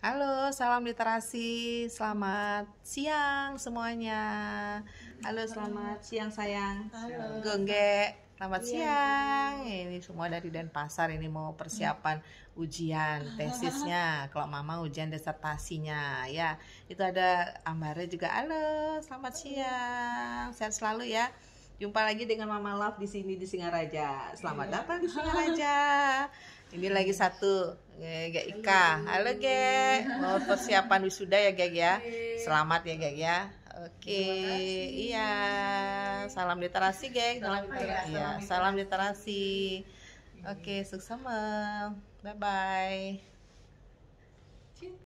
Halo, salam literasi. Selamat siang semuanya. Halo, selamat siang sayang. Halo. Gongge. Selamat iya. siang. Ini semua dari Denpasar ini mau persiapan ujian tesisnya. Kalau Mama ujian disertasinya ya. Itu ada Ambare juga. Halo, selamat siang. Sehat selalu ya. Jumpa lagi dengan Mama Love di sini di Singaraja. Selamat iya. datang di Singaraja. Ini lagi satu Gek Ika. Halo Gek. Mau oh, persiapan wisuda ya Gek ya. Selamat ya Gek ya. Oke, iya. Salam literasi Gek. Salam literasi. ya. salam literasi. Oke, sukses. Bye bye.